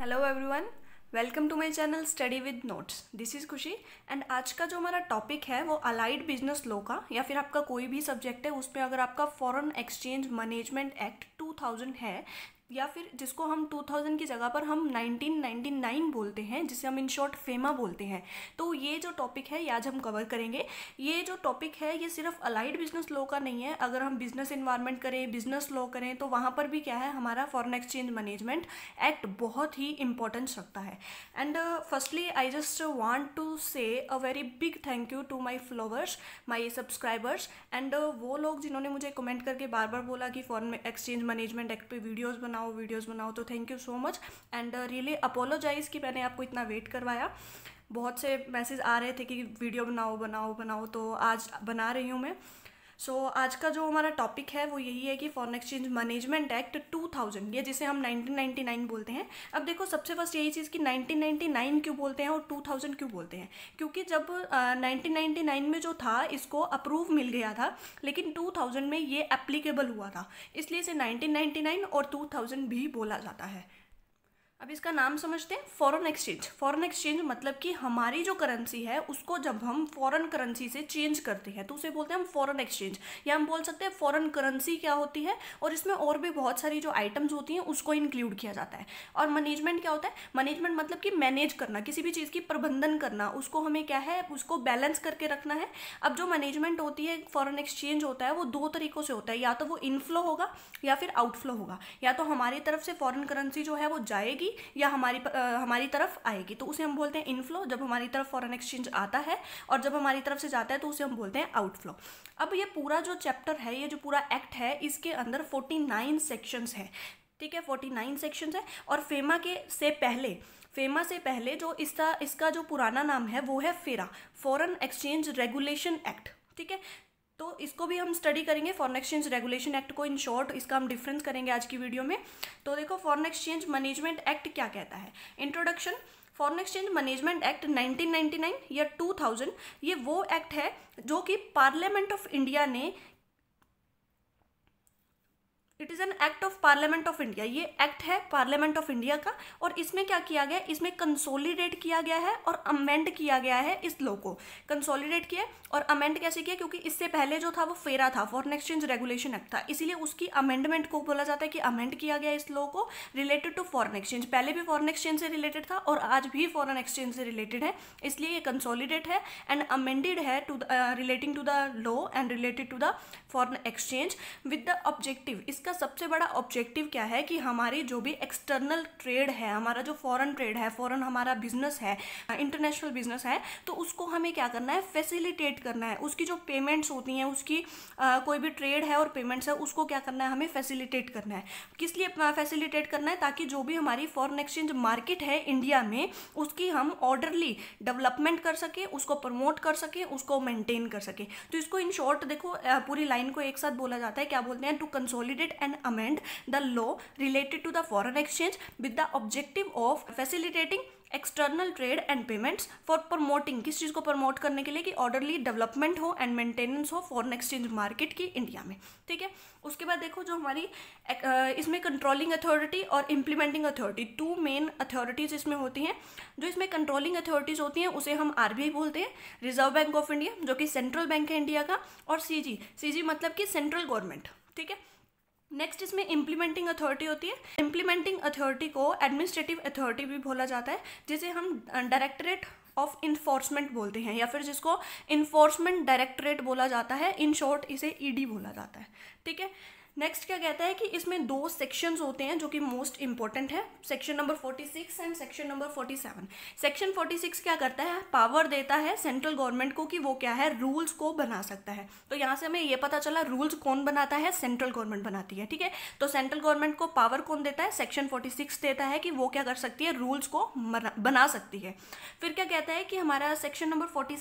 hello everyone welcome to my channel study with notes this is Khushi and आज का जो हमारा टॉपिक है वो अलाइड बिजनेस लॉ का या फिर आपका कोई भी सब्जेक्ट है उसमें अगर आपका फॉरेन एक्सचेंज मैनेजमेंट एक्ट 2000 है या फिर जिसको हम 2000 की जगह पर हम 1999 बोलते हैं जिसे हम इन शॉर्ट फेमा बोलते हैं तो ये जो टॉपिक है ये आज हम कवर करेंगे ये जो टॉपिक है ये सिर्फ अलाइड बिजनेस लॉ का नहीं है अगर हम बिजनेस इन्वायरमेंट करें बिजनेस लॉ करें तो वहाँ पर भी क्या है हमारा फॉरन एक्सचेंज मैनेजमेंट एक्ट बहुत ही इंपॉर्टेंस रखता है and firstly I just want to say a very big thank you to my followers my subscribers and वो लोग जिन्होंने मुझे कमेंट करके बार बार बोला कि फॉरन एक्सचेंज मैनेजमेंट एक्ट पे वीडियोज़ बनाओ बनाओ वीडियोस बनाओ तो thank you so much and really apologise कि मैंने आपको इतना वेट करवाया बहुत से मैसेज आ रहे थे कि वीडियो बनाओ बनाओ बनाओ तो आज बना रही हूँ मैं सो so, आज का जो हमारा टॉपिक है वो यही है कि फॉरेन एक्सचेंज मैनेजमेंट एक्ट 2000 ये जिसे हम 1999 बोलते हैं अब देखो सबसे फर्स्ट यही चीज़ कि 1999 क्यों बोलते हैं और 2000 क्यों बोलते हैं क्योंकि जब आ, 1999 में जो था इसको अप्रूव मिल गया था लेकिन 2000 में ये एप्लीकेबल हुआ था इसलिए इसे 1999 और 2000 भी बोला जाता है अब इसका नाम समझते हैं फॉरेन एक्सचेंज फॉरेन एक्सचेंज मतलब कि हमारी जो करेंसी है उसको जब हम फॉरेन करेंसी से चेंज करते हैं तो उसे बोलते हैं हम फॉरेन एक्सचेंज या हम बोल सकते हैं फॉरेन करेंसी क्या होती है और इसमें और भी बहुत सारी जो आइटम्स होती हैं उसको इंक्लूड किया जाता है और मैनेजमेंट क्या होता है मैनेजमेंट मतलब कि मैनेज करना किसी भी चीज़ की प्रबंधन करना उसको हमें क्या है उसको बैलेंस करके रखना है अब जो मैनेजमेंट होती है फ़ॉरन एक्सचेंज होता है वो दो तरीक़ों से होता है या तो वो इनफ्लो होगा या फिर आउटफ्लो होगा या तो हमारी तरफ से फ़ॉरन करेंसी जो है वो जाएगी आएगी या हमारी आ, हमारी तरफ आएगी तो उसे हम बोलते हैं इनफ्लो जब हमारी तरफ फॉरेन एक्सचेंज आता है और जब हमारी तरफ से जाता है तो उसे हम बोलते हैं आउटफ्लो अब ये पूरा जो चैप्टर है ये जो पूरा एक्ट है इसके अंदर फोर्टी नाइन सेक्शंस हैं ठीक है फोर्टी नाइन सेक्शंस है और फेमा के से पहले फेमा से पहले जो इसका इसका जो पुराना नाम है वो है फेरा फॉरेन एक्सचेंज रेगुलेशन एक्ट ठीक है तो इसको भी हम स्टडी करेंगे फॉरेन एक्सचेंज रेगुलेशन एक्ट को इन शॉर्ट इसका हम डिफरेंस करेंगे आज की वीडियो में तो देखो फॉरेन एक्सचेंज मैनेजमेंट एक्ट क्या कहता है introduction foreign exchange management act 1999 या 2000 ये वो एक्ट है जो कि पार्लियामेंट ऑफ इंडिया ने it is an act of parliament of India ये एक्ट है पार्लियामेंट ऑफ इंडिया का और इसमें क्या किया गया इसमें कंसोलिडेट किया गया है और अमेंड किया गया है इस लॉ को कंसोलिडेट किया और अमेंड कैसे किया क्योंकि इससे पहले जो था वो फेरा था फॉरन एक्सचेंज रेगुलेशन एक्ट था इसीलिए उसकी अमेंडमेंट को बोला जाता है कि अमेंड किया गया इस लॉ को रिलेटेड टू फॉरन एक्सचेंज पहले भी फॉरन एक्सचेंज से रिलेटेड था और आज भी फॉरन एक्सचेंज से रिलेटेड है इसलिए ये कंसोलिडेट है एंड अमेंडेड है to relating to the law and related to the foreign exchange with the objective इसका इसका सबसे बड़ा ऑब्जेक्टिव क्या है कि हमारी जो भी एक्सटर्नल ट्रेड है हमारा जो फॉरेन ट्रेड है फॉरेन हमारा बिजनेस है इंटरनेशनल बिजनेस है तो उसको हमें क्या करना है फैसिलिटेट करना है उसकी जो पेमेंट्स होती हैं उसकी आ, कोई भी ट्रेड है और पेमेंट्स है उसको क्या करना है हमें फैसिलिटेट करना है किस लिए फैसिलिटेट करना है ताकि जो भी हमारी फॉरन एक्सचेंज मार्केट है इंडिया में उसकी हम ऑर्डरली डेवलपमेंट कर सकें उसको प्रमोट कर सकें उसको मेंटेन कर सकें तो इसको इन शॉर्ट देखो पूरी लाइन को एक साथ बोला जाता है क्या बोलते हैं to consolidate and amend the law related to the foreign exchange with the objective of facilitating external trade and payments for promoting किस चीज़ को प्रमोट करने के लिए कि ऑर्डरली डेवलपमेंट हो एंड मेंटेनेंस हो फॉरन एक्सचेंज मार्केट की इंडिया में ठीक है उसके बाद देखो जो हमारी इसमें कंट्रोलिंग अथॉरिटी और implementing authority two main authorities इसमें होती हैं जो इसमें कंट्रोलिंग अथॉरिटीज़ होती हैं उसे हम आर बोलते हैं रिजर्व बैंक ऑफ इंडिया जो कि सेंट्रल बैंक है इंडिया का और सी जी मतलब कि सेंट्रल गवर्नमेंट ठीक है नेक्स्ट इसमें इम्प्लीमेंटिंग अथॉरिटी होती है इम्प्लीमेंटिंग अथॉरिटी को एडमिनिस्ट्रेटिव अथॉरिटी भी बोला जाता है जिसे हम डायरेक्टरेट ऑफ इन्फोर्समेंट बोलते हैं या फिर जिसको इन्फोर्समेंट डायरेक्टरेट बोला जाता है इन शॉर्ट इसे ईडी e बोला जाता है ठीक है नेक्स्ट क्या कहता है कि इसमें दो सेक्शंस होते हैं जो कि मोस्ट इंपॉर्टेंट है section number 46 and section number 47 section 46 क्या करता है पावर देता है सेंट्रल गवर्नमेंट को कि वो क्या है रूल्स को बना सकता है तो यहाँ से हमें ये पता चला रूल्स कौन बनाता है सेंट्रल गवर्नमेंट बनाती है ठीक है तो सेंट्रल गवर्नमेंट को पावर कौन देता है सेक्शन फोर्टी देता है कि वो क्या कर सकती है रूल्स को बना सकती है फिर क्या कहता है कि हमारा सेक्शन नंबर फोर्टी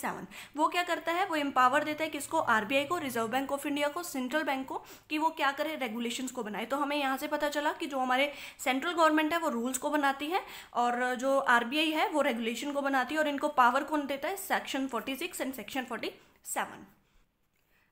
वो क्या करता है वो एम्पावर देता है किसको आरबीआई को रिजर्व बैंक ऑफ इंडिया को सेंट्रल बैंक को कि वो क्या करे सारे रेगुलेशंस को बनाए तो हमें यहाँ से पता चला कि जो हमारे सेंट्रल गवर्नमेंट है वो रूल्स को बनाती है और जो आर है वो रेगुलेशन को बनाती है और इनको पावर कौन देता है section forty and section forty seven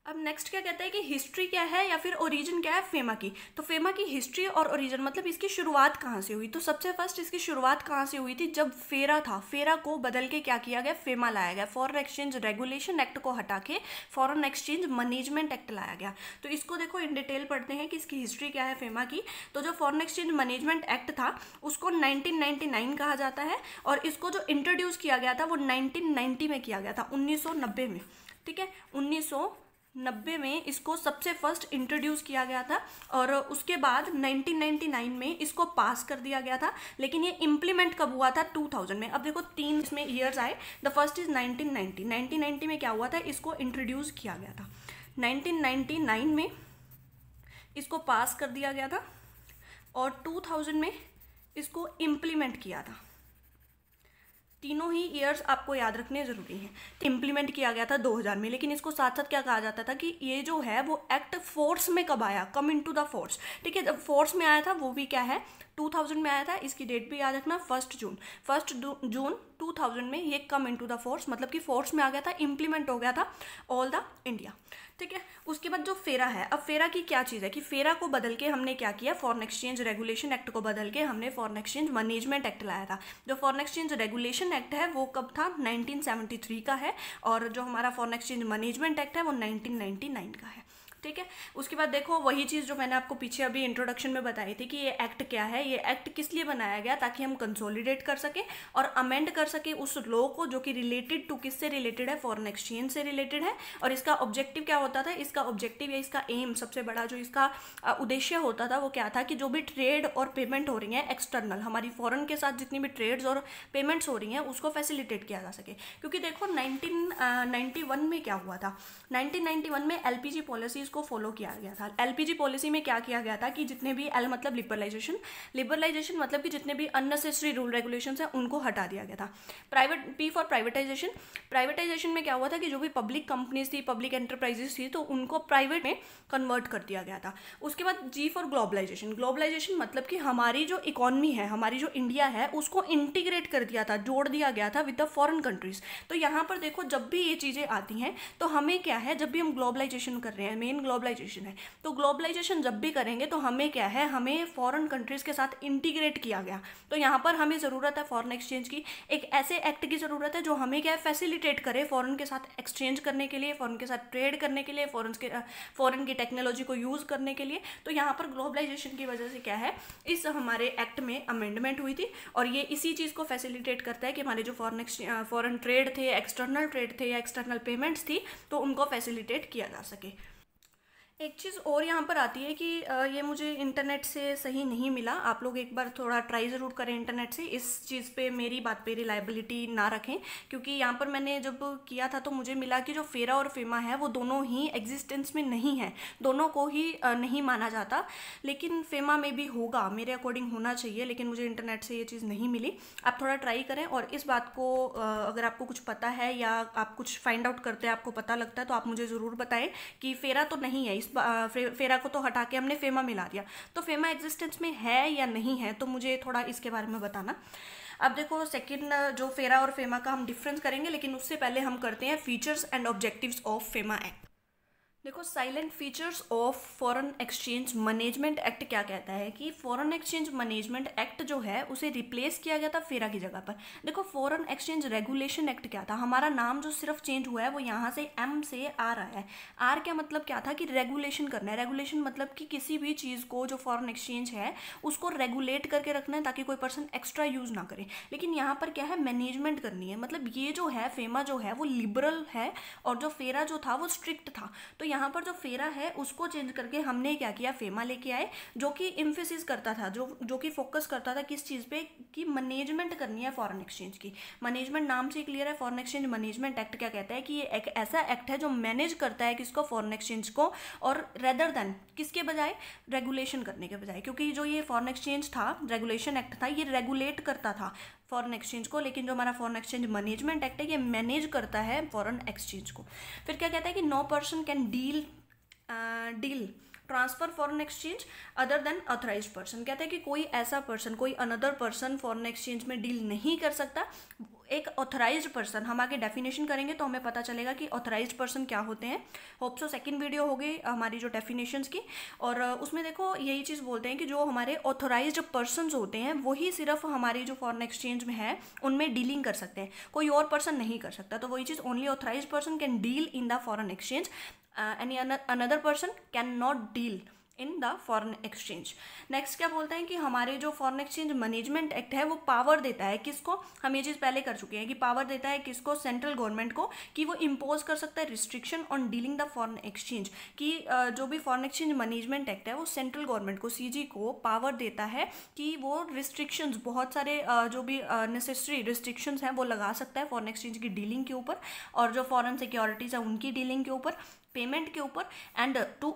अब नेक्स्ट क्या कहता है कि हिस्ट्री क्या है या फिर ओरिजिन क्या है फेमा की तो फेमा की हिस्ट्री और ओरिजिन मतलब इसकी शुरुआत कहाँ से हुई तो सबसे फर्स्ट इसकी शुरुआत कहाँ से हुई थी जब फेरा था फेरा को बदल के क्या किया गया फेमा लाया गया फॉरन एक्सचेंज रेगुलेशन एक्ट को हटा के फॉरन एक्सचेंज मैनेजमेंट एक्ट लाया गया तो इसको देखो इन डिटेल पढ़ते हैं कि इसकी हिस्ट्री क्या है फेमा की तो जो फॉरन एक्सचेंज मैनेजमेंट एक्ट था उसको नाइनटीन कहा जाता है और इसको जो इंट्रोड्यूस किया गया था वो नाइनटीन में किया गया था उन्नीस में ठीक है उन्नीस नब्बे में इसको सबसे फर्स्ट इंट्रोड्यूस किया गया था और उसके बाद 1999 में इसको पास कर दिया गया था लेकिन ये इम्प्लीमेंट कब हुआ था 2000 में अब देखो तीन इसमें ईयर्स आए द फर्स्ट इज़ 1990 1990 में क्या हुआ था इसको इंट्रोड्यूस किया गया था 1999 में इसको पास कर दिया गया था और 2000 में इसको इम्प्लीमेंट किया था तीनों ही ईयर्स आपको याद रखने ज़रूरी हैं इम्प्लीमेंट किया गया था 2000 में लेकिन इसको साथ साथ क्या कहा जाता था कि ये जो है वो एक्ट फोर्स में कब आया come in to the force ठीक है जब फोर्स में आया था वो भी क्या है 2000 में आया था इसकी डेट भी याद रखना फर्स्ट जून फर्स्ट जून 2000 में ये कम इनटू द फोर्स मतलब कि फोर्स में आ गया था इम्प्लीमेंट हो गया था ऑल द इंडिया ठीक है उसके बाद जो फेरा है अब फेरा की क्या चीज़ है कि फेरा को बदल के हमने क्या किया फॉरन एक्सचेंज रेगुलेशन एक्ट को बदल के हमने फॉरन एक्सचेंज मैनेजमेंट एक्ट लाया था जो फॉरन एक्सचेंज रेगुलेशन एक्ट है वो कब था 1973 का है और जो हमारा फॉरन एक्सचेंज मैनेजमेंट एक्ट है वो 1999 का है ठीक है उसके बाद देखो वही चीज़ जो मैंने आपको पीछे अभी इंट्रोडक्शन में बताई थी कि ये एक्ट क्या है ये एक्ट किस लिए बनाया गया ताकि हम कंसोलिडेट कर सकें और अमेंड कर सकें उस लॉ को जो कि रिलेटेड टू किस से रिलेटेड है फॉरन एक्सचेंज से रिलेटेड है और इसका ऑब्जेक्टिव क्या होता था इसका ऑब्जेक्टिव या इसका एम सबसे बड़ा जो इसका उद्देश्य होता था वो क्या था कि जो भी ट्रेड और पेमेंट हो रही है एक्सटर्नल हमारी फॉरन के साथ जितनी भी ट्रेड्स और पेमेंट्स हो रही हैं उसको फैसिलिटेट किया जा सके क्योंकि देखो नाइनटीन में क्या हुआ था नाइनटीन में एल पॉलिसीज पॉलिसीज़ को फॉलो किया गया था एलपीजी पॉलिसी में क्या किया गया था कि जितने भी एल मतलब लिबरलाइजेशन लिबरलाइजेशन मतलब कि जितने भी अननेसेसरी रूल रेगुलेशन हैं उनको हटा दिया गया था private P for privatisation privatisation में क्या हुआ था कि जो भी पब्लिक कंपनीज थी पब्लिक एंटरप्राइजेस थी तो उनको प्राइवेट में कन्वर्ट कर दिया गया था उसके बाद जी फॉर ग्लोबलाइजेशन ग्लोबलाइजेशन मतलब कि हमारी जो इकोनॉमी है हमारी जो इंडिया है उसको इंटीग्रेट कर दिया था जोड़ दिया गया था विद द फॉरन कंट्रीज तो यहाँ पर देखो जब भी ये चीज़ें आती हैं तो हमें क्या है जब भी हम ग्लोबलाइजेशन कर रहे हैं मेन इन ग्लोबलाइजेशन है तो ग्लोबलाइजेशन जब भी करेंगे तो हमें क्या है हमें फॉरेन कंट्रीज़ के साथ इंटीग्रेट किया गया तो यहाँ पर हमें ज़रूरत है फॉरेन एक्सचेंज की एक ऐसे एक्ट की ज़रूरत है जो हमें क्या है फैसिलिटेट करे फॉरन के साथ एक्सचेंज करने के लिए फॉरन के साथ ट्रेड करने के लिए फॉरन के फॉरन की टेक्नोलॉजी को यूज़ करने के लिए तो यहाँ पर ग्लोबलाइजेशन की वजह से क्या है इस हमारे एक्ट में अमेंडमेंट हुई थी और ये इसी चीज़ को फैसिलिटेट करता है कि हमारे जो फॉरन फॉरन ट्रेड थे एक्सटर्नल ट्रेड थे या एक्सटर्नल पेमेंट्स थी तो उनको फैसिलिटेट किया जा सके एक चीज़ और यहाँ पर आती है कि ये मुझे इंटरनेट से सही नहीं मिला आप लोग एक बार थोड़ा ट्राई ज़रूर करें इंटरनेट से इस चीज़ पे मेरी बात पे रिलायबिलिटी ना रखें क्योंकि यहाँ पर मैंने जब किया था तो मुझे मिला कि जो फेरा और फेमा है वो दोनों ही एग्जिस्टेंस में नहीं है दोनों को ही नहीं माना जाता लेकिन फेमा में भी होगा मेरे अकॉर्डिंग होना चाहिए लेकिन मुझे इंटरनेट से ये चीज़ नहीं मिली आप थोड़ा ट्राई करें और इस बात को अगर आपको कुछ पता है या आप कुछ फाइंड आउट करते हैं आपको पता लगता है तो आप मुझे ज़रूर बताएं कि फेरा तो नहीं है इस फेरा को तो हटा के हमने फेमा मिला दिया तो फेमा एग्जिस्टेंस में है या नहीं है तो मुझे थोड़ा इसके बारे में बताना अब देखो सेकंड जो फेरा और फेमा का हम डिफरेंस करेंगे लेकिन उससे पहले हम करते हैं features and objectives of FEMA act देखो silent features of foreign exchange management act क्या कहता है कि फॉरेन एक्सचेंज मैनेजमेंट एक्ट जो है उसे रिप्लेस किया गया था फेरा की जगह पर देखो फॉरेन एक्सचेंज रेगुलेशन एक्ट क्या था हमारा नाम जो सिर्फ चेंज हुआ है वो यहाँ से एम से आर आया है आर का मतलब क्या था कि रेगुलेशन करना है रेगुलेशन मतलब कि किसी भी चीज़ को जो फॉरन एक्सचेंज है उसको रेगुलेट करके रखना है ताकि कोई पर्सन एक्स्ट्रा यूज़ ना करे लेकिन यहाँ पर क्या है मैनेजमेंट करनी है मतलब ये जो है फेमा जो है वो लिबरल है और जो फेरा जो था वो स्ट्रिक्ट था तो यहाँ पर जो फेरा है उसको चेंज करके हमने क्या किया फेमा लेके आए जो कि इम्फेसिस करता था जो जो कि फोकस करता था किस चीज़ पे कि मैनेजमेंट करनी है फॉरेन एक्सचेंज की मैनेजमेंट नाम से क्लियर है फॉरेन एक्सचेंज मैनेजमेंट एक्ट क्या कहता है कि ये एक ऐसा एक्ट है जो मैनेज करता है किसको फॉरेन एक्सचेंज को और रेदर देन किसके बजाय रेगुलेशन करने के बजाय क्योंकि जो ये फॉरेन एक्सचेंज था रेगुलेशन एक्ट था ये रेगुलेट करता था फॉरेन एक्सचेंज को लेकिन जो हमारा फॉरेन एक्सचेंज मैनेजमेंट एक्ट है ये मैनेज करता है फॉरेन एक्सचेंज को फिर क्या कहता है कि no person can deal deal transfer foreign exchange other than authorise person कहते हैं कि कोई ऐसा पर्सन कोई अनदर पर्सन फॉरेन एक्सचेंज में डील नहीं कर सकता एक ऑथराइज पर्सन हम आगे डेफिनेशन करेंगे तो हमें पता चलेगा कि ऑथराइज पर्सन क्या होते हैं होप सो सेकेंड वीडियो हो गई हमारी जो डेफिनेशन की और उसमें देखो यही चीज़ बोलते हैं कि जो हमारे ऑथोराइज पर्सन होते हैं वही सिर्फ हमारी जो फॉरन एक्सचेंज में है उनमें डीलिंग कर सकते हैं कोई और पर्सन नहीं कर सकता तो वही चीज़ only authorise person can deal in the foreign exchange any another person can not deal in the foreign exchange next क्या बोलते हैं कि हमारे जो फॉरेन एक्सचेंज मैनेजमेंट एक्ट है वो पावर देता है किसको हम ये चीज़ पहले कर चुके हैं कि पावर देता है किसको सेंट्रल गवर्नमेंट को कि वो इम्पोज कर सकता है restriction on dealing the foreign exchange कि जो भी फॉरेन एक्सचेंज मैनेजमेंट एक्ट है वो सेंट्रल गवर्नमेंट को सी को पावर देता है कि वो रिस्ट्रिक्शन बहुत सारे जो भी नेसेसरी रिस्ट्रिक्शंस हैं वो लगा सकता है फॉरन एक्सचेंज की डीलिंग के ऊपर और जो फॉरन सिक्योरिटीज़ हैं उनकी डीलिंग के ऊपर पेमेंट के ऊपर एंड टू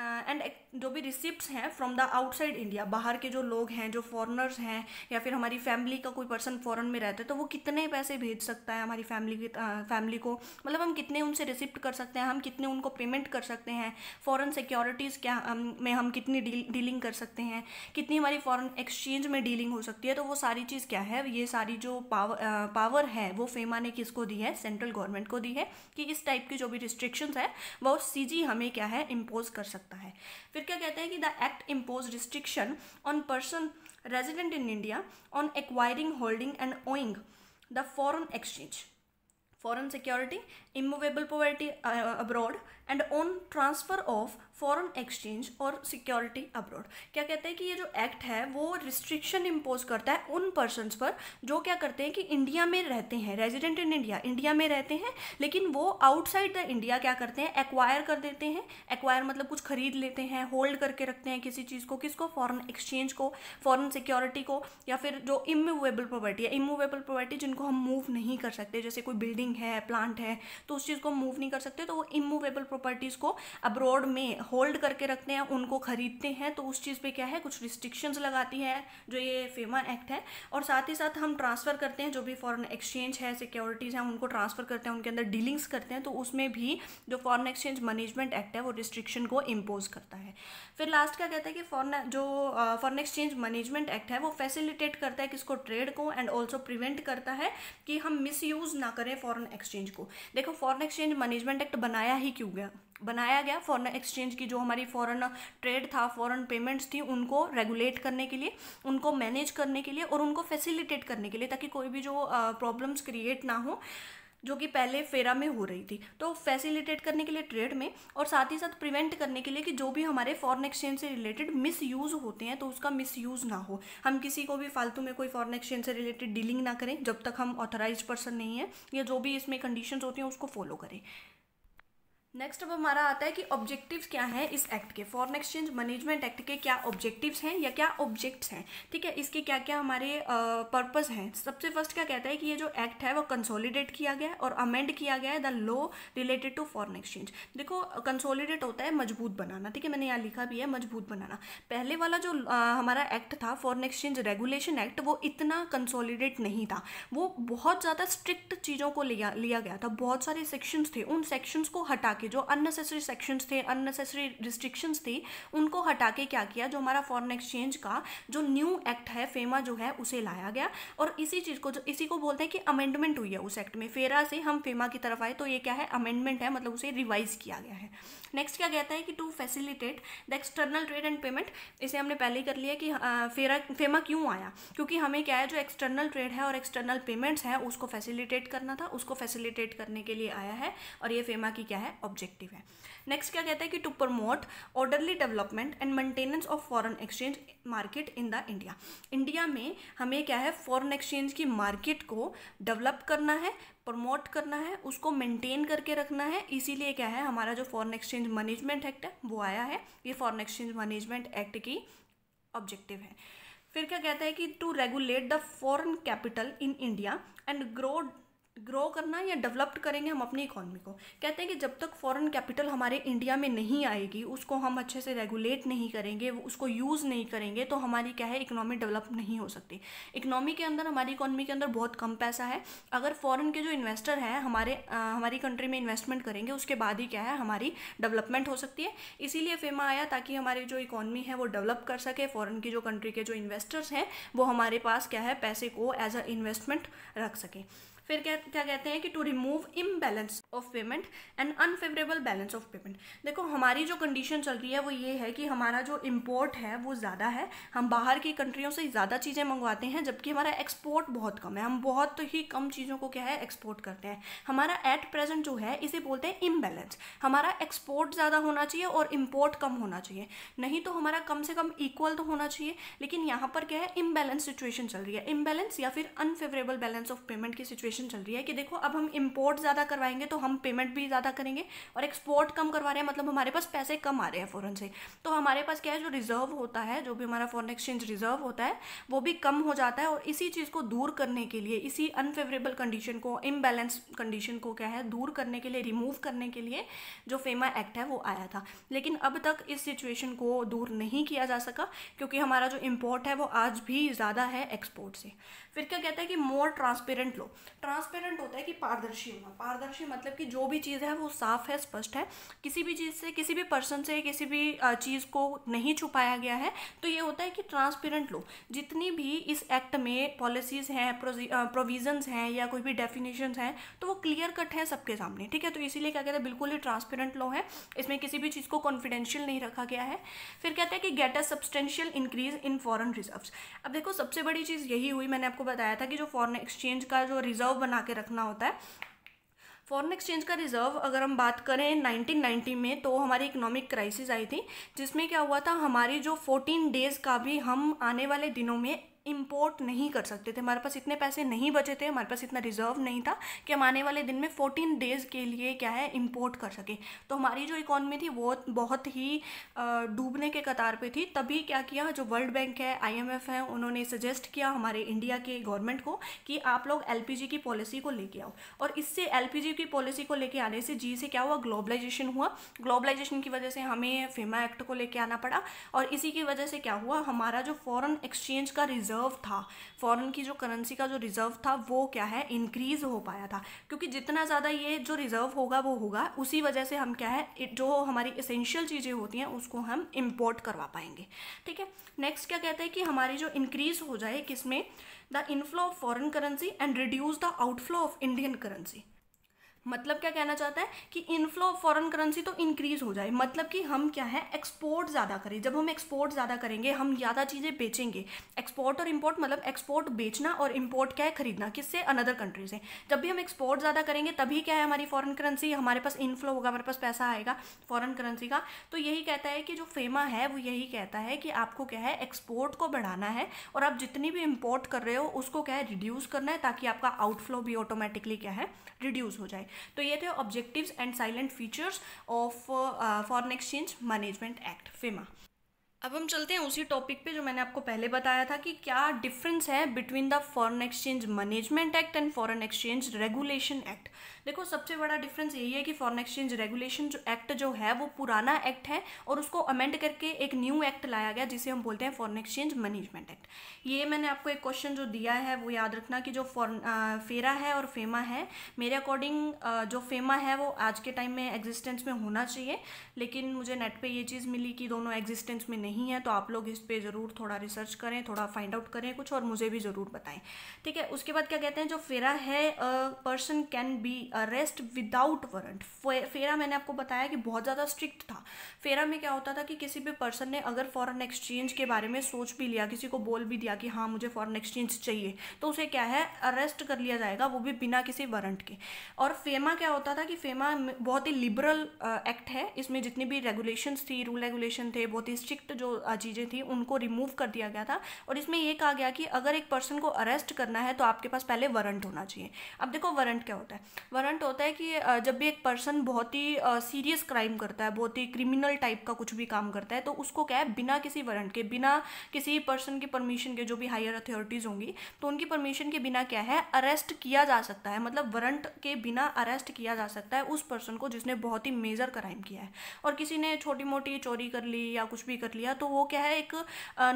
एंड जो भी रिसिप्ट हैं फ्रॉम द आउटसाइड इंडिया बाहर के जो लोग हैं जो फॉरनर्स हैं या फिर हमारी फैमिली का कोई पर्सन फॉरन में रहता है तो वो कितने पैसे भेज सकता है हमारी फैमिली की फैमिली को मतलब हम कितने उनसे रिसिप्ट कर सकते हैं हम कितने उनको पेमेंट कर सकते हैं फॉरन सिक्योरिटीज़ क्या में हम कितनी डीलिंग कर सकते हैं कितनी हमारी फॉरन एक्सचेंज में डीलिंग हो सकती है तो वो सारी चीज़ क्या है ये सारी जो पावर पावर है वो फेमा ने किसको दी है सेंट्रल गवर्नमेंट को दी है कि इस टाइप की जो भी रिस्ट्रिक्शंस है वो सीजी हमें क्या है इम्पोज कर सकता है फिर क्या कहते हैं कि the act impose restriction on person resident in India on acquiring holding and owing the foreign exchange foreign security immovable poverty abroad and on transfer of foreign exchange और सिक्योरिटी अब्रॉड क्या कहते हैं कि ये जो एक्ट है वो restriction impose करता है उन पर्सनस पर जो क्या करते हैं कि इंडिया में रहते हैं रेजिडेंट इन इंडिया इंडिया में रहते हैं लेकिन वो आउटसाइड द इंडिया क्या करते हैं एक्वायर कर देते हैं एक्वायर मतलब कुछ खरीद लेते हैं होल्ड करके रखते हैं किसी चीज़ को किसको फॉरन एक्सचेंज को फॉरन सिक्योरिटी को या फिर जो इमूवेबल प्रॉपर्टी है इमूवेबल प्रॉपर्टी जिनको हम मूव नहीं कर सकते जैसे कोई बिल्डिंग है प्लांट है तो उस चीज़ को मूव नहीं कर सकते तो वो इमूवेबल प्रॉपर्टीज़ को अब्रॉड में होल्ड करके रखते हैं उनको खरीदते हैं तो उस चीज़ पर क्या है कुछ रिस्ट्रिक्शंस लगाती है जो ये फेमा एक्ट है और साथ ही साथ हम ट्रांसफ़र करते हैं जो भी फॉरन एक्सचेंज है सिक्योरिटीज़ हैं उनको ट्रांसफ़र करते हैं उनके अंदर डीलिंग्स करते हैं तो उसमें भी जो फॉरन एक्सचेंज मैनेजमेंट एक्ट है वो रिस्ट्रिक्शन को इम्पोज करता है फिर लास्ट क्या कहता है कि फॉरन जो फॉरन एक्सचेंज मैनेजमेंट एक्ट है वो फैसिलिटेट करता है किसको ट्रेड को एंड ऑल्सो प्रिवेंट करता है कि हम मिस यूज़ ना करें फॉरन एक्सचेंज को देखो फॉरेन एक्सचेंज मैनेजमेंट एक्ट बनाया ही क्यों गया बनाया गया फॉरेन एक्सचेंज की जो हमारी फॉरेन ट्रेड था फॉरेन पेमेंट्स थी उनको रेगुलेट करने के लिए उनको मैनेज करने के लिए और उनको फैसिलिटेट करने के लिए ताकि कोई भी जो प्रॉब्लम्स क्रिएट ना हो जो कि पहले फेरा में हो रही थी तो फैसिलिटेट करने के लिए ट्रेड में और साथ ही साथ प्रिवेंट करने के लिए कि जो भी हमारे फॉरेन एक्सचेंज से रिलेटेड मिस यूज़ होते हैं तो उसका मिस यूज़ ना हो हम किसी को भी फालतू में कोई फॉरेन एक्सचेंज से रिलेटेड डीलिंग ना करें जब तक हम ऑथराइज पर्सन नहीं है या जो भी इसमें कंडीशन होती हैं उसको फॉलो करें नेक्स्ट अब हमारा आता है कि ऑब्जेक्टिव्स क्या हैं इस एक्ट के फॉरेन एक्सचेंज मैनेजमेंट एक्ट के क्या ऑब्जेक्टिव्स हैं या क्या ऑब्जेक्ट्स हैं ठीक है इसके क्या क्या हमारे पर्पस हैं सबसे फर्स्ट क्या कहता है कि ये जो एक्ट है वो कंसोलिडेट किया गया है और अमेंड किया गया है the law related to foreign exchange देखो कंसोलिडेट होता है मजबूत बनाना ठीक है मैंने यहाँ लिखा भी है मजबूत बनाना पहले वाला जो आ, हमारा एक्ट था फॉरन एक्सचेंज रेगुलेशन एक्ट वो इतना कंसोलिडेट नहीं था वो बहुत ज़्यादा स्ट्रिक्ट चीज़ों को लिया लिया गया था बहुत सारे सेक्शंस थे उन सेक्शंस को हटा के जो अननेसेसरी सेक्शंस थे अननेसेसरी रिस्ट्रिक्शंस थी उनको हटा के क्या किया जो हमारा फॉरेन एक्सचेंज का जो न्यू एक्ट है फेमा जो है उसे लाया गया और इसी चीज़ को जो इसी को बोलते हैं कि अमेंडमेंट हुई है उस एक्ट में फेरा से हम फेमा की तरफ आए तो ये क्या है अमेंडमेंट है मतलब उसे रिवाइज किया गया है नेक्स्ट क्या कहता है कि to facilitate the external trade and payment इसे हमने पहले ही कर लिया कि फेरा फेमा क्यों आया क्योंकि हमें क्या है जो एक्सटर्नल ट्रेड है और एक्सटर्नल पेमेंट्स है उसको फैसिलिटेट करना था उसको फैसिलिटेट करने के लिए आया है और ये फेमा की क्या है ऑब्जेक्टिव है नेक्स्ट क्या कहता है कि to promote orderly development and maintenance of foreign exchange market in the India India में हमें क्या है फॉरेन एक्सचेंज की मार्केट को डेवलप करना है प्रमोट करना है उसको मेंटेन करके रखना है इसीलिए क्या है हमारा जो फॉरेन एक्सचेंज मैनेजमेंट एक्ट है वो आया है ये फॉरेन एक्सचेंज मैनेजमेंट एक्ट की ऑब्जेक्टिव है फिर क्या कहता है कि to regulate the foreign capital in India and grow grow करना या डेवलप्ड करेंगे हम अपनी इकोनॉमी को कहते हैं कि जब तक फॉरेन कैपिटल हमारे इंडिया में नहीं आएगी उसको हम अच्छे से रेगुलेट नहीं करेंगे उसको यूज़ नहीं करेंगे तो हमारी क्या है इकोनॉमी डेवलप नहीं हो सकती इकोनॉमी के अंदर हमारी इकोनॉमी के अंदर बहुत कम पैसा है अगर फॉरन के जो इन्वेस्टर हैं हमारे आ, हमारी कंट्री में इन्वेस्टमेंट करेंगे उसके बाद ही क्या है हमारी डेवलपमेंट हो सकती है इसीलिए फेमा आया ताकि हमारी जो इकोनॉमी है वो डेवलप कर सके फॉरन की जो कंट्री के जो इन्वेस्टर्स हैं वो हमारे पास क्या है पैसे को एज अ इन्वेस्टमेंट रख सकें फिर क्या क्या कहते हैं कि to remove imbalance of payment and unfavourable balance of payment देखो हमारी जो कंडीशन चल रही है वो ये है कि हमारा जो इम्पोर्ट है वो ज़्यादा है हम बाहर की कंट्रियों से ज़्यादा चीज़ें मंगवाते हैं जबकि हमारा एक्सपोर्ट बहुत कम है हम बहुत तो ही कम चीज़ों को क्या है एक्सपोर्ट करते हैं हमारा एट प्रेजेंट जो है इसे बोलते हैं इम्बैलेंस हमारा एक्सपोर्ट ज़्यादा होना चाहिए और इम्पोर्ट कम होना चाहिए नहीं तो हमारा कम से कम इक्वल तो होना चाहिए लेकिन यहाँ पर क्या है इम्बैलेंस सिचुएशन चल रही है इम्बैलेंस या फिर अनफेवरेबल बैलेंस ऑफ पेमेंट की सिचुएशन सिचुएशन चल रही है कि देखो अब हम इम्पोर्ट ज़्यादा करवाएंगे तो हम पेमेंट भी ज़्यादा करेंगे और एक्सपोर्ट कम करवा रहे हैं मतलब हमारे पास पैसे कम आ रहे हैं फ़ौरन से तो हमारे पास क्या है जो रिजर्व होता है जो भी हमारा फॉरन एक्सचेंज रिजर्व होता है वो भी कम हो जाता है और इसी चीज़ को दूर करने के लिए इसी अनफेवरेबल कंडीशन को इम्बेलेंस कंडीशन को क्या है दूर करने के लिए रिमूव करने के लिए जो फेमा एक्ट है वो आया था लेकिन अब तक इस सिचुएशन को दूर नहीं किया जा सका क्योंकि हमारा जो इम्पोर्ट है वो आज भी ज़्यादा है एक्सपोर्ट से फिर क्या कहता है कि मोर ट्रांसपेरेंट लॉ ट्रांसपेरेंट होता है कि पारदर्शी होना पारदर्शी मतलब कि जो भी चीज़ है वो साफ है स्पष्ट है किसी भी चीज़ से किसी भी पर्सन से किसी भी चीज़ को नहीं छुपाया गया है तो ये होता है कि ट्रांसपेरेंट लो जितनी भी इस एक्ट में पॉलिसीज़ हैं प्रोविजंस हैं या कोई भी डेफिनेशन हैं तो वो क्लियर कट है सबके सामने ठीक है तो इसीलिए क्या कहते हैं बिल्कुल ही ट्रांसपेरेंट लॉ है इसमें किसी भी चीज़ को कॉन्फिडेंशियल नहीं रखा गया है फिर कहते हैं कि get a substantial increase in foreign reserves अब देखो सबसे बड़ी चीज़ यही हुई मैंने आपको बताया था कि जो फॉरन एक्सचेंज का जो रिजर्व बना के रखना होता है फॉरेन एक्सचेंज का रिजर्व अगर हम बात करें 1990 में तो हमारी इकोनॉमिक क्राइसिस आई थी जिसमें क्या हुआ था हमारी जो 14 डेज़ का भी हम आने वाले दिनों में इम्पोर्ट नहीं कर सकते थे हमारे पास इतने पैसे नहीं बचे थे हमारे पास इतना रिजर्व नहीं था कि हम आने वाले दिन में फोर्टीन डेज़ के लिए क्या है इम्पोर्ट कर सके तो हमारी जो इकोनॉमी थी वो बहुत ही डूबने के कतार पे थी तभी क्या किया जो वर्ल्ड बैंक है आईएमएफ है उन्होंने सजेस्ट किया हमारे इंडिया के गवर्नमेंट को कि आप लोग एल की पॉलिसी को लेके आओ और इससे एल की पॉलिसी को लेके आने से जी से क्या हुआ ग्लोबलाइजेशन हुआ ग्लोबलाइजेशन की वजह से हमें फेमा एक्ट को लेके आना पड़ा और इसी की वजह से क्या हुआ हमारा जो फ़ॉरन एक्सचेंज का रिजर्व रिज़र्व था फ़ॉरेन की जो करेंसी का जो रिज़र्व था वो क्या है इंक्रीज़ हो पाया था क्योंकि जितना ज़्यादा ये जो रिज़र्व होगा वो होगा उसी वजह से हम क्या है जो हमारी इसेंशियल चीज़ें होती हैं उसको हम इम्पोर्ट करवा पाएंगे ठीक है नेक्स्ट क्या कहते हैं कि हमारी जो इंक्रीज़ हो जाए किसमें the inflow of foreign currency and reduce the outflow of Indian currency मतलब क्या कहना चाहता है कि इनफ्लो ऑफ फॉरेन करेंसी तो इंक्रीज हो जाए मतलब कि हम क्या है एक्सपोर्ट ज़्यादा करें जब हम एक्सपोर्ट ज़्यादा करेंगे हम ज़्यादा चीज़ें बेचेंगे एक्सपोर्ट और इम्पोर्ट मतलब एक्सपोर्ट बेचना और इम्पोर्ट क्या है खरीदना किससे अनदर कंट्री से जब भी हम एक्सपोर्ट ज़्यादा करेंगे तभी क्या है हमारी फॉरन करेंसी हमारे पास इनफ्लो होगा हमारे पास पैसा आएगा फॉरन करेंसी का तो यही कहता है कि जो फेमा है वो यही कहता है कि आपको क्या है एक्सपोर्ट को बढ़ाना है और आप जितनी भी इम्पोर्ट कर रहे हो उसको क्या है रिड्यूस करना है ताकि आपका आउटफ्लो भी ऑटोमेटिकली क्या है रिड्यूस हो जाए तो ये थे objectives and silent features of foreign exchange management act FEMA अब हम चलते हैं उसी टॉपिक पे जो मैंने आपको पहले बताया था कि क्या डिफरेंस है between the foreign exchange management act and foreign exchange regulation act देखो सबसे बड़ा डिफरेंस यही है कि फॉरेन एक्सचेंज रेगुलेशन जो एक्ट जो है वो पुराना एक्ट है और उसको अमेंड करके एक न्यू एक्ट लाया गया जिसे हम बोलते हैं फॉरेन एक्सचेंज मैनेजमेंट एक्ट ये मैंने आपको एक क्वेश्चन जो दिया है वो याद रखना कि जो फॉरन फेरा है और फेमा है मेरे अकॉर्डिंग जो फेमा है वो आज के टाइम में एग्जिस्टेंस में होना चाहिए लेकिन मुझे नेट पर ये चीज़ मिली कि दोनों एग्जिस्टेंस में नहीं है तो आप लोग इस पर ज़रूर थोड़ा रिसर्च करें थोड़ा फाइंड आउट करें कुछ और मुझे भी ज़रूर बताएं ठीक है उसके बाद क्या कहते हैं जो फेरा है person can be arrest without warrant FERA मैंने आपको बताया कि बहुत ज़्यादा स्ट्रिक्ट था फेरा में क्या होता था कि किसी भी पर्सन ने अगर फॉरेन एक्सचेंज के बारे में सोच भी लिया किसी को बोल भी दिया कि हाँ मुझे फॉरेन एक्सचेंज चाहिए तो उसे क्या है अरेस्ट कर लिया जाएगा वो भी बिना किसी वारंट के और फेमा क्या होता था कि फेमा बहुत ही लिबरल एक्ट है इसमें जितनी भी रेगुलेशन थी रूल रेगुलेशन थे बहुत ही स्ट्रिक्ट जो चीज़ें थी उनको रिमूव कर दिया गया था और इसमें यह कहा गया कि अगर एक पर्सन को अरेस्ट करना है तो आपके पास पहले वारंट होना चाहिए अब देखो वारंट क्या होता है वारंट वारंट होता है कि जब भी एक पर्सन बहुत ही सीरियस क्राइम करता है बहुत ही क्रिमिनल टाइप का कुछ भी काम करता है तो उसको क्या है बिना किसी वारंट के बिना किसी पर्सन की परमिशन के जो भी हायर अथॉरिटीज़ होंगी तो उनकी परमिशन के बिना क्या है अरेस्ट किया जा सकता है मतलब वारंट के बिना अरेस्ट किया जा सकता है उस पर्सन को जिसने बहुत ही मेजर क्राइम किया है और किसी ने छोटी मोटी चोरी कर ली या कुछ भी कर लिया तो वो क्या है एक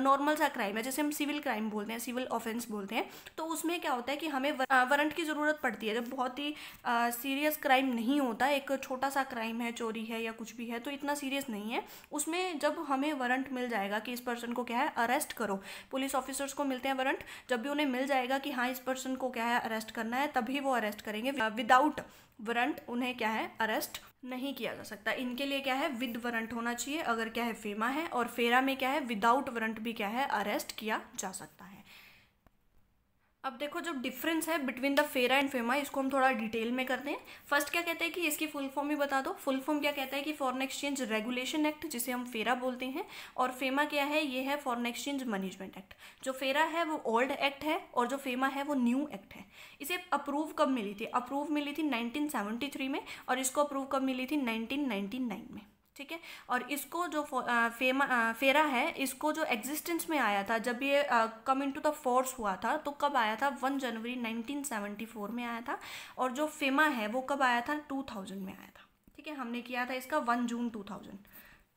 नॉर्मल सा क्राइम है जैसे हम सिविल क्राइम बोलते हैं सिविल ऑफेंस बोलते हैं तो उसमें क्या होता है कि हमें वारंट की ज़रूरत पड़ती है जब बहुत ही आ, सीरियस क्राइम नहीं होता एक छोटा सा क्राइम है चोरी है या कुछ भी है तो इतना सीरियस नहीं है उसमें जब हमें वारंट मिल जाएगा कि इस पर्सन को क्या है अरेस्ट करो पुलिस ऑफिसर्स को मिलते हैं वारंट जब भी उन्हें मिल जाएगा कि हाँ इस पर्सन को क्या है अरेस्ट करना है तभी वो अरेस्ट करेंगे विदाउट वारंट उन्हें क्या है अरेस्ट नहीं किया जा सकता इनके लिए क्या है विद वारंट होना चाहिए अगर क्या है फेमा है और फेरा में क्या है विदाउट वारंट भी क्या है अरेस्ट किया जा सकता है अब देखो जो डिफरेंस है between the FERA and FEMA इसको हम थोड़ा डिटेल में करते हैं फर्स्ट क्या कहते हैं कि इसकी फुल फॉर्म ही बता दो फुल फॉर्म क्या कहता है कि फॉरेन एक्सचेंज रेगुलेशन एक्ट जिसे हम फेरा बोलते हैं और फेमा क्या है ये है फॉरेन एक्सचेंज मैनेजमेंट एक्ट जो फेरा है वो ओल्ड एक्ट है और जो फेमा है वो न्यू एक्ट है इसे अप्रूव कब मिली थी अप्रूव मिली थी नाइनटीन में और इसको अप्रूव कब मिली थी नाइनटीन में ठीक है और इसको जो फेमा फेरा है इसको जो एग्जिस्टेंस में आया था जब ये come in to the force हुआ था तो कब आया था वन जनवरी 1974 में आया था और जो फेमा है वो कब आया था 2000 में आया था ठीक है हमने किया था इसका वन जून 2000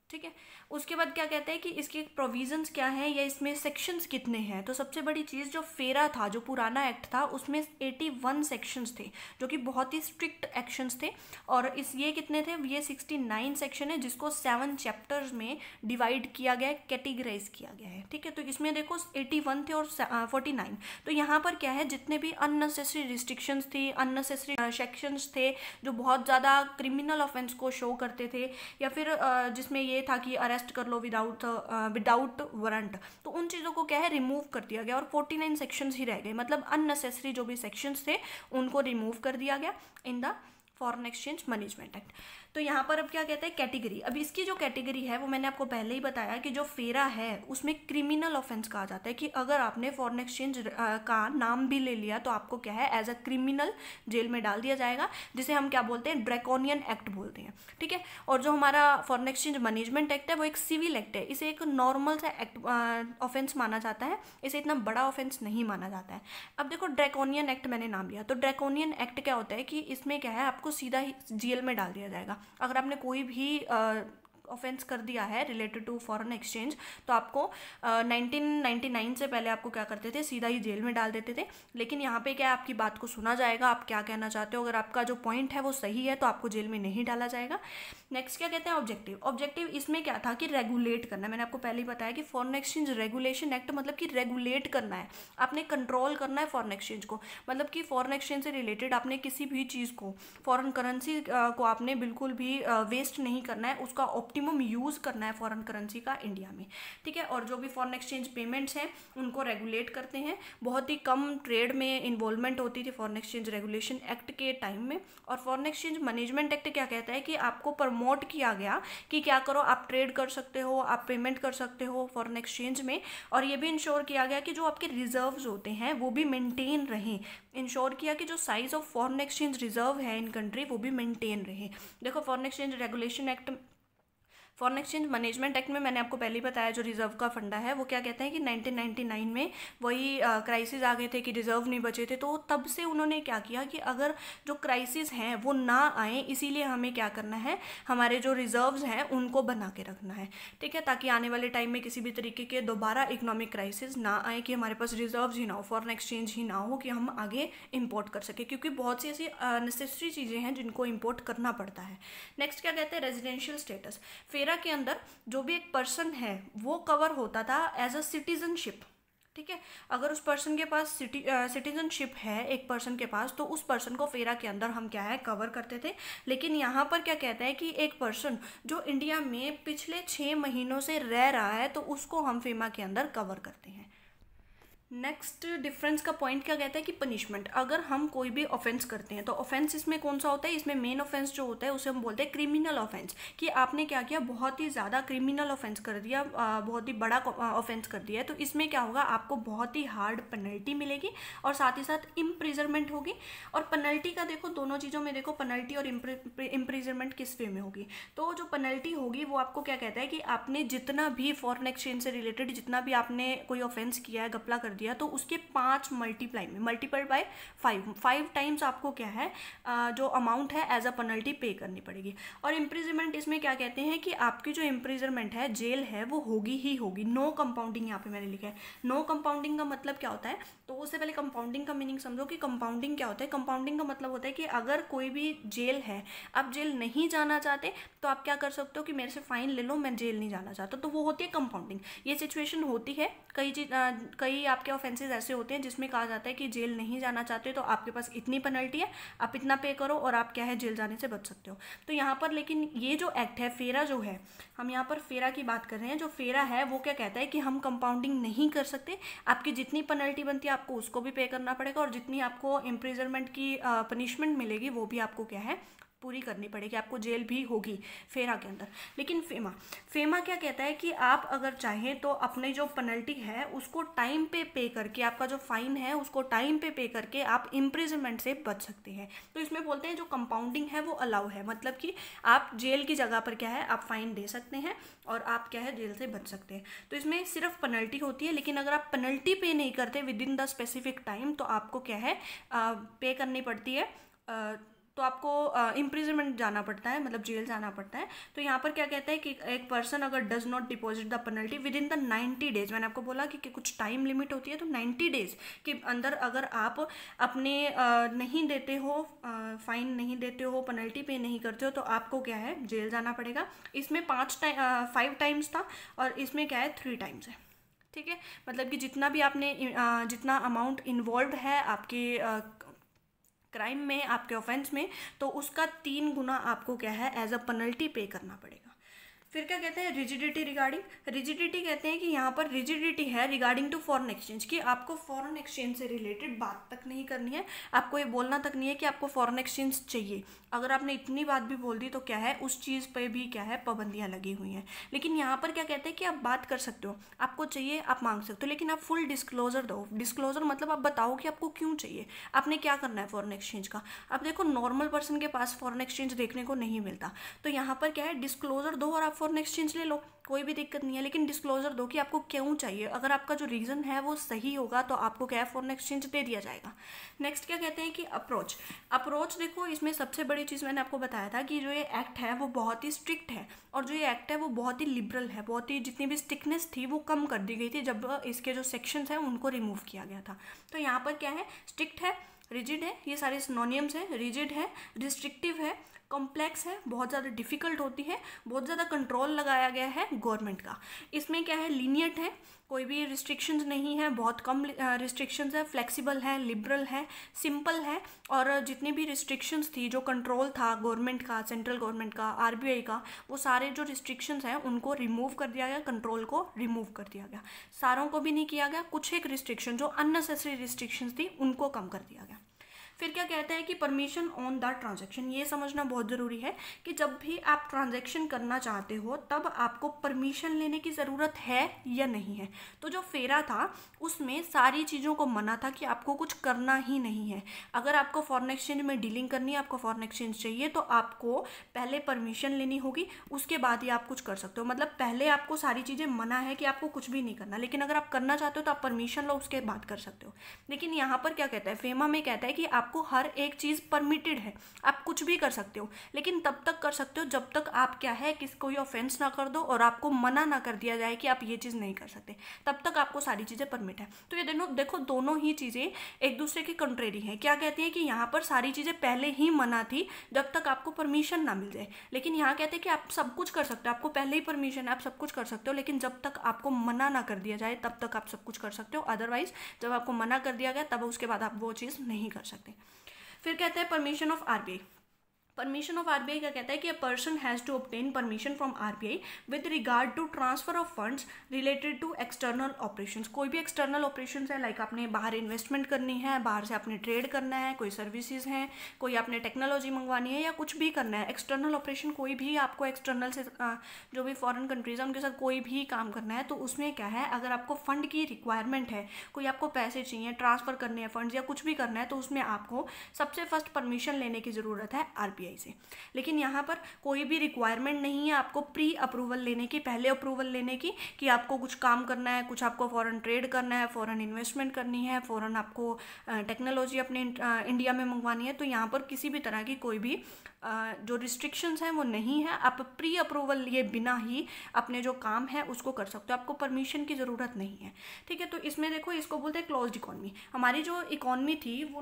ठीक है उसके बाद क्या कहते हैं कि इसके प्रोविजंस क्या हैं या इसमें सेक्शंस कितने हैं तो सबसे बड़ी चीज़ जो फेरा था जो पुराना एक्ट था उसमें 81 सेक्शंस थे जो कि बहुत ही स्ट्रिक्ट एक्शंस थे और इस ये कितने थे ये 69 सेक्शन है जिसको सेवन चैप्टर्स में डिवाइड किया गया है कैटेगराइज किया गया है ठीक है तो इसमें देखो 81 थे और फोर्टी नाइन तो यहाँ पर क्या है जितने भी अननेसेसरी रिस्ट्रिक्शंस थी अननेसेसरी सेक्शंस थे जो बहुत ज़्यादा क्रिमिनल ऑफेंस को शो करते थे या फिर जिसमें ये था कि अरे अरेस्ट कर लो विदाउट विदाउट वारंट तो उन चीज़ों को क्या है रिमूव कर दिया गया और 49 सेक्शंस ही रह गए मतलब अननेसेसरी जो भी सेक्शंस थे उनको रिमूव कर दिया गया in the foreign exchange management act तो यहाँ पर अब क्या कहते हैं कैटेगरी अब इसकी जो कैटेगरी है वो मैंने आपको पहले ही बताया कि जो फेरा है उसमें क्रिमिनल ऑफेंस कहा जाता है कि अगर आपने फॉरन एक्सचेंज का नाम भी ले लिया तो आपको क्या है एज अ क्रिमिनल जेल में डाल दिया जाएगा जिसे हम क्या बोलते हैं ड्रैकोनियन एक्ट बोलते हैं ठीक है और जो हमारा फॉरन एक्सचेंज मैनेजमेंट एक्ट है वो एक सिविल एक्ट है इसे एक नॉर्मल सा एक्ट ऑफेंस माना जाता है इसे इतना बड़ा ऑफेंस नहीं माना जाता है अब देखो ड्रैकोनियन एक्ट मैंने नाम लिया तो ड्रैकोनियन एक्ट क्या होता है कि इसमें क्या है आपको सीधा ही जेल में डाल दिया जाएगा अगर आपने कोई भी ऑफेंस कर दिया है रिलेटेड टू फॉरेन एक्सचेंज तो आपको नाइनटीन नाइन से पहले आपको क्या करते थे सीधा ही जेल में डाल देते थे लेकिन यहाँ पे क्या आपकी बात को सुना जाएगा आप क्या कहना चाहते हो अगर आपका जो पॉइंट है वो सही है तो आपको जेल में नहीं डाला जाएगा नेक्स्ट क्या कहते हैं ऑब्जेक्टिव ऑब्जेक्टिव इसमें क्या था कि रेगुलेट करना मैंने आपको पहले ही बताया कि फॉरन एक्सचेंज रेगुलेशन एक्ट मतलब कि रेगुलेट करना है आपने कंट्रोल करना है फ़ॉरन एक्सचेंज को मतलब कि फ़ॉरन एक्सचेंज से रिलेटेड आपने किसी भी चीज़ को फॉरन करेंसी को आपने बिल्कुल भी वेस्ट नहीं करना है उसका ऑप्टिमम यूज़ करना है फॉरेन करेंसी का इंडिया में ठीक है और जो भी फॉरेन एक्सचेंज पेमेंट्स हैं उनको रेगुलेट करते हैं बहुत ही कम ट्रेड में इन्वॉल्वमेंट होती थी फॉरेन एक्सचेंज रेगुलेशन एक्ट के टाइम में और फॉरेन एक्सचेंज मैनेजमेंट एक्ट क्या कहता है कि आपको प्रमोट किया गया कि क्या करो आप ट्रेड कर सकते हो आप पेमेंट कर सकते हो फॉरेन एक्सचेंज में और ये भी इंश्योर किया गया कि जो आपके रिजर्व्स होते हैं वो भी मेंटेन रहें इंश्योर किया कि जो size of foreign exchange reserve है इन कंट्री वो भी मेंटेन रहे देखो foreign exchange regulation act foreign exchange management act में मैंने आपको पहले ही बताया जो रिजर्व का फंडा है वो क्या कहते हैं कि 1999 में वही क्राइसिस आ गए थे कि रिजर्व नहीं बचे थे तो तब से उन्होंने क्या किया कि अगर जो क्राइसिस हैं वो ना आए इसीलिए हमें क्या करना है हमारे जो रिजर्व्स हैं उनको बना के रखना है ठीक है ताकि आने वाले टाइम में किसी भी तरीके के दोबारा इकोनॉमिक क्राइसिस ना आए कि हमारे पास रिजर्व ही ना हो फॉरन एक्सचेंज ही ना हो कि हम आगे इम्पोर्ट कर सकें क्योंकि बहुत सी ऐसी नेसेसरी चीज़ें हैं जिनको इम्पोर्ट करना पड़ता है नेक्स्ट क्या कहते हैं रेजिडेंशियल स्टेटस फिर मेरा के अंदर जो भी एक पर्सन है वो कवर होता था एज अ सिटीजनशिप ठीक है अगर उस पर्सन के पास सिटी सिटीजनशिप है एक पर्सन के पास तो उस पर्सन को फेरा के अंदर हम क्या है कवर करते थे लेकिन यहाँ पर क्या कहते हैं कि एक पर्सन जो इंडिया में पिछले छः महीनों से रह रहा है तो उसको हम फेमा के अंदर कवर करते हैं नेक्स्ट डिफरेंस का पॉइंट क्या कहता है कि पनिशमेंट अगर हम कोई भी ऑफेंस करते हैं तो ऑफेंस इसमें कौन सा होता है इसमें मेन ऑफेंस जो होता है उसे हम बोलते हैं क्रिमिनल ऑफेंस कि आपने क्या किया बहुत ही ज़्यादा क्रिमिनल ऑफेंस कर दिया बहुत ही बड़ा ऑफेंस कर दिया है तो इसमें क्या होगा आपको बहुत ही हार्ड पेनल्टी मिलेगी और साथ ही साथ इम्प्रिजरमेंट होगी और पेनल्टी का देखो दोनों चीज़ों में देखो पेनल्टी और इम्प्रिजरमेंट किस वे में होगी तो जो पेनल्टी होगी वो आपको क्या कहता है कि आपने जितना भी फॉरन एक्सचेंज से रिलेटेड जितना भी आपने कोई ऑफेंस किया है गपला कर दिया तो उसके पाँच मल्टीप्लाई में multiple by five five times आपको क्या है जो अमाउंट है एज अ पेनल्टी पे करनी पड़ेगी और इम्प्रिजमेंट इसमें क्या कहते हैं कि आपकी जो इम्प्रिजमेंट है जेल है वो होगी ही होगी नो कंपाउंडिंग यहाँ पे मैंने लिखा है नो कंपाउंडिंग का मतलब क्या होता है तो उससे पहले कंपाउंडिंग का मीनिंग समझो कि कंपाउंडिंग क्या होता है कंपाउंडिंग का मतलब होता है कि अगर कोई भी जेल है आप जेल नहीं जाना चाहते तो आप क्या कर सकते हो कि मेरे से फ़ाइन ले लो मैं जेल नहीं जाना चाहता तो वो होती है कंपाउंडिंग ये सिचुएशन होती है कई चीज कई आप आपके ऑफेंसेज ऐसे होते हैं जिसमें कहा जाता है कि जेल नहीं जाना चाहते तो आपके पास इतनी पेनल्टी है आप इतना पे करो और आप क्या है जेल जाने से बच सकते हो तो यहाँ पर लेकिन ये जो एक्ट है फेरा जो है हम यहाँ पर फेरा की बात कर रहे हैं जो फेरा है वो क्या कहता है कि हम कंपाउंडिंग नहीं कर सकते आपकी जितनी पेनल्टी बनती है आपको उसको भी पे करना पड़ेगा और जितनी आपको इम्प्रिजनमेंट की पनिशमेंट मिलेगी वो भी आपको क्या है पूरी करनी पड़ेगी आपको जेल भी होगी फेरा के अंदर लेकिन फेमा फेमा क्या कहता है कि आप अगर चाहें तो अपने जो पेनल्टी है उसको टाइम पे पे करके आपका जो फाइन है उसको टाइम पे पे करके आप इम्प्रिजमेंट से बच सकते हैं तो इसमें बोलते हैं जो कंपाउंडिंग है वो अलाउ है मतलब कि आप जेल की जगह पर क्या है आप फाइन दे सकते हैं और आप क्या है जेल से बच सकते हैं तो इसमें सिर्फ पेनल्टी होती है लेकिन अगर आप पेनल्टी पे नहीं करते within the specific time तो आपको क्या है पे करनी पड़ती है आ, तो आपको इम्प्रिजमेंट जाना पड़ता है मतलब जेल जाना पड़ता है तो यहाँ पर क्या कहता है कि एक पर्सन अगर does not deposit the penalty within the ninety days मैंने आपको बोला कि, कि कुछ टाइम लिमिट होती है तो नाइन्टी डेज के अंदर अगर आप अपने आ, नहीं देते हो फाइन नहीं देते हो पेनल्टी पे नहीं करते हो तो आपको क्या है जेल जाना पड़ेगा इसमें पाँच टाइम फाइव टाइम्स था और इसमें क्या है थ्री टाइम्स है ठीक है मतलब कि जितना भी आपने जितना अमाउंट इन्वॉल्व है आपके क्राइम में आपके ऑफेंस में तो उसका तीन गुना आपको क्या है एज अ पेनल्टी पे करना पड़ेगा फिर क्या कहते हैं रिजिडिटी रिगार्डिंग रिजिडिटी कहते हैं कि यहाँ पर रिजिडिटी है रिगार्डिंग टू फॉरेन एक्सचेंज कि आपको फॉरेन एक्सचेंज से रिलेटेड बात तक नहीं करनी है आपको ये बोलना तक नहीं है कि आपको फॉरेन एक्सचेंज चाहिए अगर आपने इतनी बात भी बोल दी तो क्या है उस चीज़ पर भी क्या है पाबंदियाँ लगी हुई हैं लेकिन यहाँ पर क्या कहते हैं कि आप बात कर सकते हो आपको चाहिए आप मांग सकते हो लेकिन आप फुल डिस्क्लोजर दो डिस्क्लोजर मतलब आप बताओ कि आपको क्यों चाहिए आपने क्या करना है फॉरेन एक्सचेंज का अब देखो नॉर्मल पर्सन के पास फॉरेन एक्सचेंज देखने को नहीं मिलता तो यहाँ पर क्या है डिस्क्लोजर दो और आप फॉरन एक्सचेंज ले लो कोई भी दिक्कत नहीं है लेकिन डिस्क्लोजर दो कि आपको क्यों चाहिए अगर आपका जो रीज़न है वो सही होगा तो आपको क्या है फॉरन एक्सचेंज दे दिया जाएगा नेक्स्ट क्या कहते हैं कि अप्रोच अप्रोच देखो इसमें सबसे बड़ी चीज़ मैंने आपको बताया था कि जो ये एक्ट है वो बहुत ही स्ट्रिक्ट है और जो ये एक्ट है वो बहुत ही लिबरल है बहुत ही जितनी भी स्ट्रिकनेस थी वो कम कर दी गई थी जब इसके जो सेक्शंस हैं उनको रिमूव किया गया था तो यहाँ पर क्या है स्ट्रिक्ट है रिजिड है ये सारे नॉनियम्स हैं रिजिड है रिस्ट्रिक्टिव है कॉम्प्लेक्स है बहुत ज़्यादा डिफ़िकल्ट होती है बहुत ज़्यादा कंट्रोल लगाया गया है गवर्नमेंट का इसमें क्या है लीनियट है कोई भी रिस्ट्रिक्शंस नहीं है बहुत कम रिस्ट्रिक्शंस है फ्लेक्सिबल है लिबरल है सिंपल है और जितनी भी रिस्ट्रिक्शंस थी जो कंट्रोल था गवर्नमेंट का सेंट्रल गवर्नमेंट का आर का वो सारे जो रिस्ट्रिक्शंस हैं उनको रिमूव कर दिया गया कंट्रोल को रिमूव कर दिया गया सारों को भी नहीं किया गया कुछ एक रिस्ट्रिक्शन जो अननेसेसरी रिस्ट्रिक्शंस थी उनको कम कर दिया गया फिर क्या कहता है कि परमिशन ऑन द ट्रांजेक्शन ये समझना बहुत ज़रूरी है कि जब भी आप ट्रांजेक्शन करना चाहते हो तब आपको परमिशन लेने की ज़रूरत है या नहीं है तो जो फेरा था उसमें सारी चीज़ों को मना था कि आपको कुछ करना ही नहीं है अगर आपको फॉरन एक्सचेंज में डीलिंग करनी है आपको फॉरन एक्सचेंज चाहिए तो आपको पहले परमिशन लेनी होगी उसके बाद ही आप कुछ कर सकते हो मतलब पहले आपको सारी चीज़ें मना है कि आपको कुछ भी नहीं करना लेकिन अगर आप करना चाहते हो तो आप परमिशन लो उसके बाद कर सकते हो लेकिन यहाँ पर क्या कहता है फेमा में कहता है कि आप आपको हर एक चीज़ परमिटेड है आप कुछ भी कर सकते हो लेकिन तब तक कर सकते हो जब तक आप क्या है किसी कोई ऑफेंस ना कर दो और आपको मना ना कर दिया जाए कि आप ये चीज़ नहीं कर सकते तब तक आपको सारी चीज़ें परमिट है तो ये दोनों देखो दोनों ही चीज़ें एक दूसरे की कंट्रेरी हैं क्या कहती हैं कि यहाँ पर सारी चीज़ें पहले ही मना थी जब तक आपको परमिशन ना मिल जाए लेकिन यहाँ कहते हैं कि आप सब कुछ कर सकते हो आपको पहले ही परमिशन है आप सब कुछ कर सकते हो लेकिन जब तक आपको मना ना कर दिया जाए तब तक आप सब कुछ कर सकते हो अदरवाइज जब आपको मना कर दिया गया तब उसके बाद आप वो चीज़ नहीं कर सकते फिर कहते हैं permission of RBI permission of RBI क्या कहता है कि a person has to obtain permission from RBI with regard to transfer of funds related to external operation कोई भी एक्सटर्नल ऑपरेशन है लाइक like आपने बाहर इन्वेस्टमेंट करनी है बाहर से आपने ट्रेड करना है कोई सर्विसेज हैं कोई आपने टेक्नोलॉजी मंगवानी है या कुछ भी करना है एक्सटर्नल ऑपरेशन कोई भी आपको एक्सटर्नल से जो भी फॉरन कंट्रीज़ है उनके साथ कोई भी काम करना है तो उसमें क्या है अगर आपको फंड की रिक्वायरमेंट है कोई आपको पैसे चाहिए ट्रांसफ़र करने हैं फंड या कुछ भी करना है तो उसमें आपको सबसे फर्स्ट परमिशन लेने की ज़रूरत है आर आरबीआई से लेकिन यहाँ पर कोई भी रिक्वायरमेंट नहीं है आपको प्री अप्रूवल लेने की पहले अप्रूवल लेने की कि आपको कुछ काम करना है कुछ आपको फॉरेन ट्रेड करना है फॉरेन इन्वेस्टमेंट करनी है फॉरेन आपको टेक्नोलॉजी अपने इंडिया में मंगवानी है तो यहाँ पर किसी भी तरह की कोई भी जो रिस्ट्रिक्शंस हैं वो नहीं है आप प्री अप्रूवल लिए बिना ही अपने जो काम है उसको कर सकते हो आपको परमिशन की ज़रूरत नहीं है ठीक है तो इसमें देखो इसको बोलते हैं क्लोज इकोनमी हमारी जो इकोनमी थी वो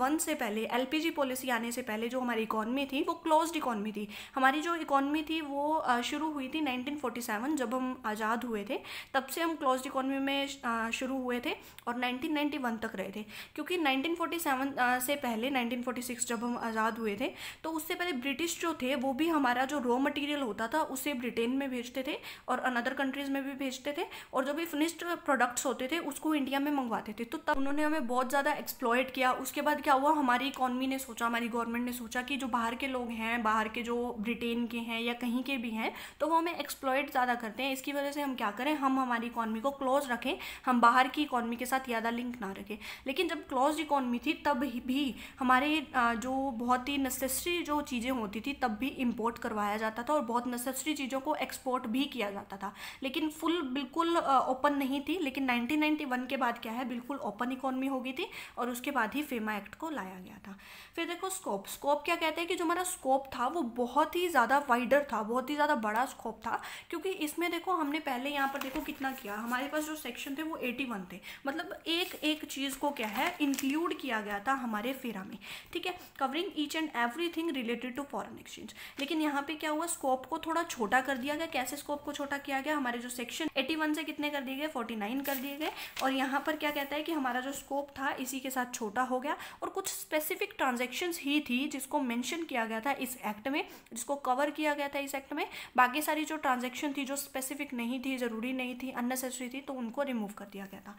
1991 से पहले एल पॉलिसी आने से पहले जो हमारी इकोनमी थी वो क्लोज इकॉनमी थी हमारी जो इकोनमी थी वो शुरू हुई थी नाइनटीन जब हम आज़ाद हुए थे तब से हम क्लोज इकॉनमी में शुरू हुए थे और 1991 तक रहे थे क्योंकि 1947 से पहले 1946 जब हम आज़ाद हुए थे तो उससे पहले ब्रिटिश जो थे वो भी हमारा जो रॉ मटेरियल होता था उसे ब्रिटेन में भेजते थे और अनदर कंट्रीज़ में भी भेजते थे और जो भी फिनिश्ड प्रोडक्ट्स होते थे उसको इंडिया में मंगवाते थे तो तब उन्होंने हमें बहुत ज़्यादा एक्सप्लॉयट किया उसके बाद क्या हुआ हमारी इकॉनमी ने सोचा हमारी गवर्नमेंट ने सोचा कि जो बाहर के लोग हैं बाहर के जो ब्रिटेन के हैं या कहीं के भी हैं तो वो हमें एक्सप्लॉयट ज़्यादा करते हैं इसकी वजह से हम क्या करें हम हमारी इकॉनमी को क्लोज रखें हम बाहर की इकॉनमी के साथ ज़्यादा लिंक ना रखें लेकिन जब क्लोज इकॉनमी थी तब भी हमारे जो बहुत ही नसेस नेसेसरी जो चीज़ें होती थी तब भी इम्पोर्ट करवाया जाता था और बहुत नेसेसरी चीज़ों को एक्सपोर्ट भी किया जाता था लेकिन फुल बिल्कुल ओपन नहीं थी लेकिन 1991 के बाद क्या है बिल्कुल ओपन इकोनॉमी हो गई थी और उसके बाद ही फेमा एक्ट को लाया गया था फिर देखो स्कोप स्कोप क्या कहते हैं कि जो हमारा स्कोप था वो बहुत ही ज़्यादा वाइडर था बहुत ही ज़्यादा बड़ा स्कोप था क्योंकि इसमें देखो हमने पहले यहाँ पर देखो कितना किया हमारे पास जो सेक्शन थे वो एटी थे मतलब एक एक चीज़ को क्या है इंक्लूड किया गया था हमारे फेरा में ठीक है covering each and every everything related to foreign exchange लेकिन यहाँ पे क्या हुआ स्कोप को थोड़ा छोटा कर दिया गया कैसे स्कोप को छोटा किया गया हमारे जो सेक्शन 81 से कितने कर दिए गए 49 कर दिए गए और यहाँ पर क्या कहता है कि हमारा जो स्कोप था इसी के साथ छोटा हो गया और कुछ स्पेसिफिक ट्रांजेक्शन ही थी जिसको मैंशन किया गया था इस एक्ट में जिसको कवर किया गया था इस एक्ट में बाकी सारी जो ट्रांजेक्शन थी जो स्पेसिफिक नहीं थी ज़रूरी नहीं थी अननेसेसरी थी तो उनको रिमूव कर दिया गया था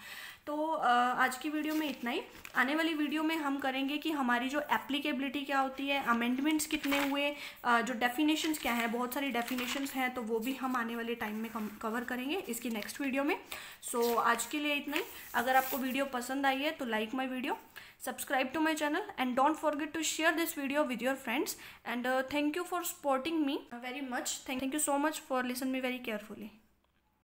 तो आज की वीडियो में इतना ही आने वाली वीडियो में हम करेंगे कि हमारी जो एप्लीकेबिलिटी क्या होती है अमेंडमेंट्स कितने हुए जो डेफिनेशंस क्या है बहुत सारी डेफिनेशंस हैं तो वो भी हम आने वाले टाइम में कवर करेंगे इसकी नेक्स्ट वीडियो में सो so, आज के लिए इतना ही अगर आपको वीडियो पसंद आई है तो like my video subscribe to my channel and don't forget to share this video with your friends and thank you for supporting me very much thank you so much for listen me very carefully